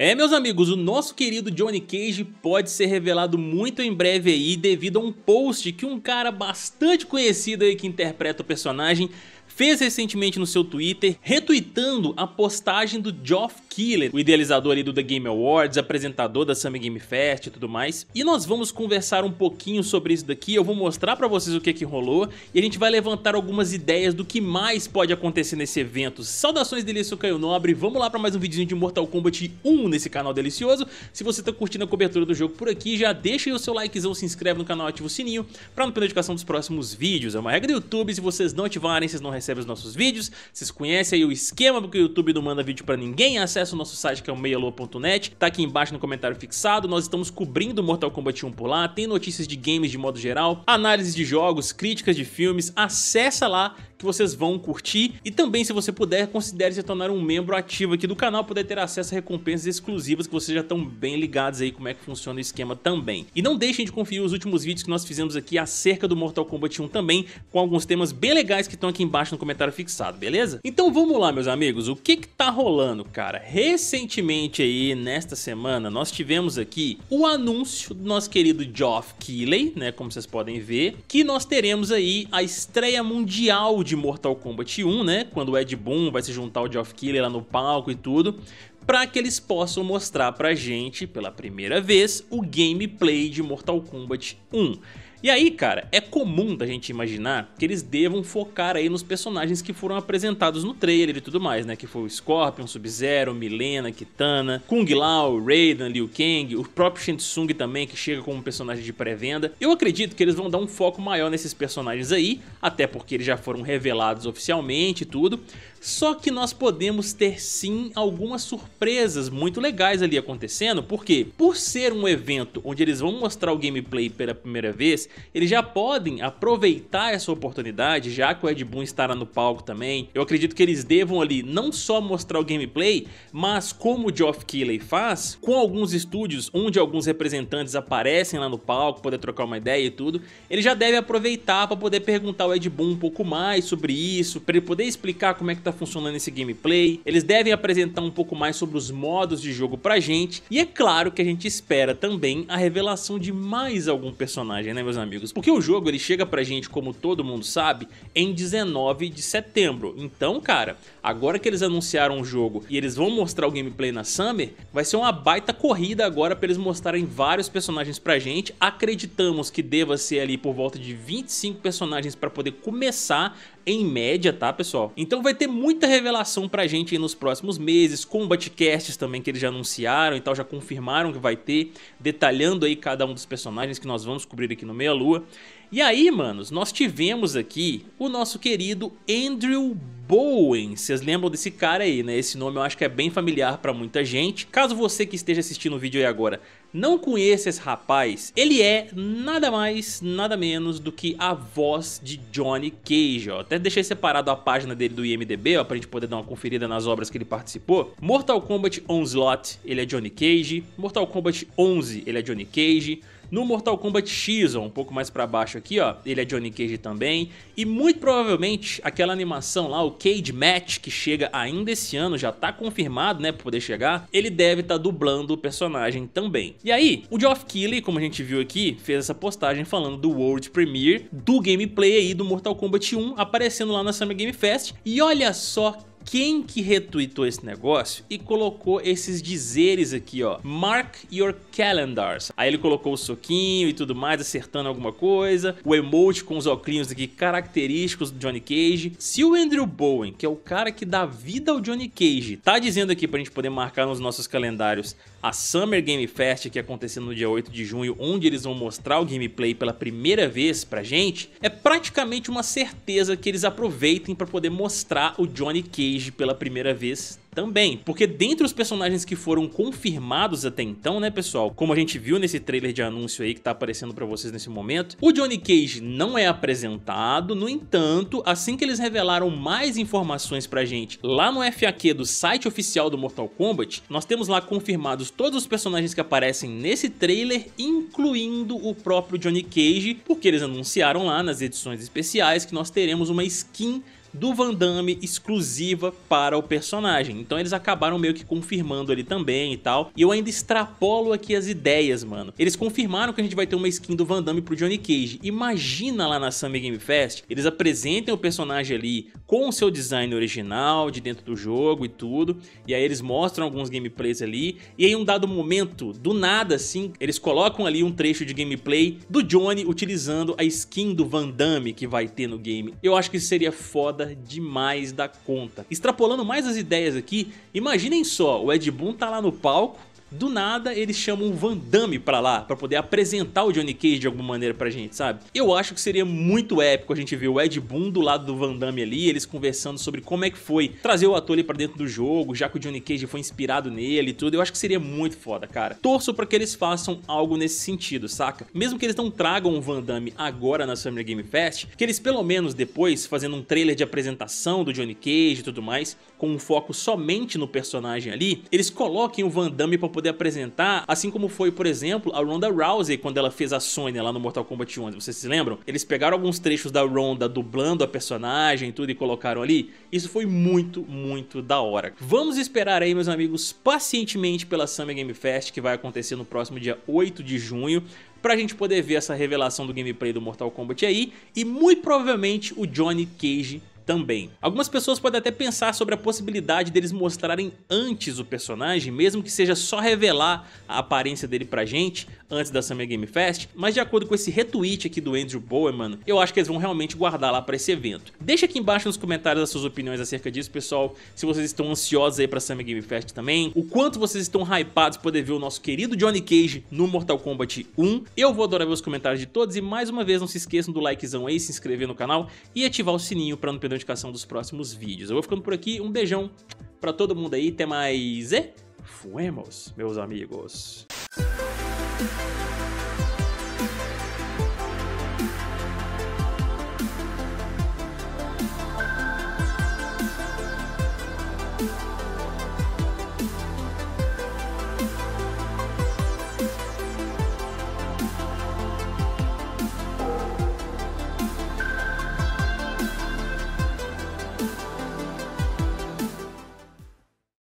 É, meus amigos, o nosso querido Johnny Cage pode ser revelado muito em breve aí devido a um post que um cara bastante conhecido aí que interpreta o personagem fez recentemente no seu Twitter, retweetando a postagem do Geoff o idealizador ali do The Game Awards, apresentador da Summer Game Fest e tudo mais. E nós vamos conversar um pouquinho sobre isso daqui, eu vou mostrar pra vocês o que que rolou e a gente vai levantar algumas ideias do que mais pode acontecer nesse evento. Saudações delícia, eu Caio Nobre, vamos lá pra mais um videozinho de Mortal Kombat 1 nesse canal delicioso. Se você tá curtindo a cobertura do jogo por aqui, já deixa aí o seu likezão, se inscreve no canal, ativa o sininho pra não perder a notificação dos próximos vídeos. É uma regra do YouTube, se vocês não ativarem, vocês não recebem os nossos vídeos, vocês conhecem aí o esquema porque o YouTube não manda vídeo pra ninguém, acesse nosso site que é o meialua.net, tá aqui embaixo no comentário fixado, nós estamos cobrindo Mortal Kombat 1 por lá, tem notícias de games de modo geral, análises de jogos, críticas de filmes, acessa lá, que vocês vão curtir. E também, se você puder, considere se tornar um membro ativo aqui do canal, poder ter acesso a recompensas exclusivas que vocês já estão bem ligados aí como é que funciona o esquema também. E não deixem de conferir os últimos vídeos que nós fizemos aqui acerca do Mortal Kombat 1 também, com alguns temas bem legais que estão aqui embaixo no comentário fixado, beleza? Então vamos lá, meus amigos, o que que tá rolando, cara? Recentemente aí, nesta semana, nós tivemos aqui o anúncio do nosso querido Geoff Keighley, né, como vocês podem ver, que nós teremos aí a estreia mundial de Mortal Kombat 1, né? Quando o Ed Boon vai se juntar ao Geoff Killer lá no palco e tudo, para que eles possam mostrar pra gente, pela primeira vez, o gameplay de Mortal Kombat 1. E aí, cara, é comum da gente imaginar que eles devam focar aí nos personagens que foram apresentados no trailer e tudo mais, né? Que foi o Scorpion, Sub-Zero, Milena, Kitana, Kung Lao, Raiden, Liu Kang, o próprio Shinsung também, que chega como personagem de pré-venda. Eu acredito que eles vão dar um foco maior nesses personagens aí, até porque eles já foram revelados oficialmente e tudo. Só que nós podemos ter sim algumas surpresas muito legais ali acontecendo, porque por ser um evento onde eles vão mostrar o gameplay pela primeira vez, eles já podem aproveitar essa oportunidade, já que o Ed Boon estará no palco também. Eu acredito que eles devam ali não só mostrar o gameplay, mas como o Geoff Keighley faz, com alguns estúdios onde alguns representantes aparecem lá no palco, poder trocar uma ideia e tudo, ele já deve aproveitar para poder perguntar ao Ed Boon um pouco mais sobre isso, para ele poder explicar como é que tá funcionando esse gameplay. Eles devem apresentar um pouco mais sobre os modos de jogo pra gente, e é claro que a gente espera também a revelação de mais algum personagem, né, meus meus amigos, porque o jogo ele chega pra gente, como todo mundo sabe, em 19 de setembro. Então, cara, agora que eles anunciaram o jogo e eles vão mostrar o gameplay na Summer, vai ser uma baita corrida agora pra eles mostrarem vários personagens pra gente. Acreditamos que deva ser ali por volta de 25 personagens pra poder começar em média, tá, pessoal? Então vai ter muita revelação pra gente aí nos próximos meses, combatcasts também que eles já anunciaram e tal, já confirmaram que vai ter, detalhando aí cada um dos personagens que nós vamos cobrir aqui no Meia Lua. E aí, manos, nós tivemos aqui o nosso querido Andrew Bowen. Vocês lembram desse cara aí, né? Esse nome eu acho que é bem familiar pra muita gente. Caso você que esteja assistindo o vídeo aí agora não conheça esse rapaz, ele é nada mais, nada menos do que a voz de Johnny Cage, ó. Até deixei separado a página dele do IMDB, ó, pra gente poder dar uma conferida nas obras que ele participou. Mortal Kombat Onslaught, ele é Johnny Cage. Mortal Kombat 11, ele é Johnny Cage. No Mortal Kombat X, ó, um pouco mais pra baixo aqui, ó, ele é Johnny Cage também. E muito provavelmente aquela animação lá, o Cage Match, que chega ainda esse ano, já tá confirmado, né, pra poder chegar, ele deve estar tá dublando o personagem também. E aí, o Geoff Keighley, como a gente viu aqui, fez essa postagem falando do World Premiere, do gameplay aí do Mortal Kombat 1, aparecendo lá na Summer Game Fest. E olha só quem que retweetou esse negócio e colocou esses dizeres aqui, ó. Mark your calendars. Aí ele colocou o soquinho e tudo mais, acertando alguma coisa. O emote com os óculos aqui característicos do Johnny Cage. Se o Andrew Bowen, que é o cara que dá vida ao Johnny Cage, tá dizendo aqui pra gente poder marcar nos nossos calendários a Summer Game Fest que acontecendo no dia 8 de junho, onde eles vão mostrar o gameplay pela primeira vez pra gente, é praticamente uma certeza que eles aproveitem para poder mostrar o Johnny Cage Cage pela primeira vez também. Porque dentre os personagens que foram confirmados até então, né, pessoal, como a gente viu nesse trailer de anúncio aí que tá aparecendo pra vocês nesse momento, o Johnny Cage não é apresentado, no entanto, assim que eles revelaram mais informações pra gente lá no FAQ do site oficial do Mortal Kombat, nós temos lá confirmados todos os personagens que aparecem nesse trailer, incluindo o próprio Johnny Cage, porque eles anunciaram lá nas edições especiais que nós teremos uma skin do Van Damme exclusiva para o personagem. Então eles acabaram meio que confirmando ali também e tal. E eu ainda extrapolo aqui as ideias, mano. Eles confirmaram que a gente vai ter uma skin do Van Damme pro Johnny Cage. Imagina lá na Summer Game Fest, eles apresentem o personagem ali com o seu design original, de dentro do jogo e tudo. E aí eles mostram alguns gameplays ali. E aí em um dado momento, do nada assim, eles colocam ali um trecho de gameplay do Johnny utilizando a skin do Van Damme que vai ter no game. Eu acho que seria foda foda demais da conta. Extrapolando mais as ideias aqui, imaginem só, o Ed Boon tá lá no palco, do nada eles chamam o Van Damme pra lá, pra poder apresentar o Johnny Cage de alguma maneira pra gente, sabe? Eu acho que seria muito épico a gente ver o Ed Boon do lado do Van Damme ali, eles conversando sobre como é que foi trazer o ator ali pra dentro do jogo, já que o Johnny Cage foi inspirado nele e tudo, eu acho que seria muito foda, cara. Torço pra que eles façam algo nesse sentido, saca? Mesmo que eles não tragam o Van Damme agora na Summer Game Fest, que eles pelo menos depois, fazendo um trailer de apresentação do Johnny Cage e tudo mais, com um foco somente no personagem ali, eles coloquem o Van Damme pra poder apresentar, assim como foi, por exemplo, a Ronda Rousey quando ela fez a Sony lá no Mortal Kombat 11, vocês se lembram? Eles pegaram alguns trechos da Ronda dublando a personagem tudo e colocaram ali. Isso foi muito, muito da hora. Vamos esperar aí, meus amigos, pacientemente pela Summer Game Fest que vai acontecer no próximo dia 8 de junho pra gente poder ver essa revelação do gameplay do Mortal Kombat aí e muito provavelmente o Johnny Cage também. Algumas pessoas podem até pensar sobre a possibilidade deles mostrarem antes o personagem, mesmo que seja só revelar a aparência dele pra gente antes da Summer Game Fest, mas de acordo com esse retweet aqui do Andrew mano, eu acho que eles vão realmente guardar lá pra esse evento. Deixa aqui embaixo nos comentários as suas opiniões acerca disso, pessoal, se vocês estão ansiosos aí pra Summer Game Fest também, o quanto vocês estão hypados poder ver o nosso querido Johnny Cage no Mortal Kombat 1. Eu vou adorar ver os comentários de todos e mais uma vez não se esqueçam do likezão aí, se inscrever no canal e ativar o sininho pra não perder notificação dos próximos vídeos. Eu vou ficando por aqui, um beijão para todo mundo aí, até mais e fuemos, meus amigos.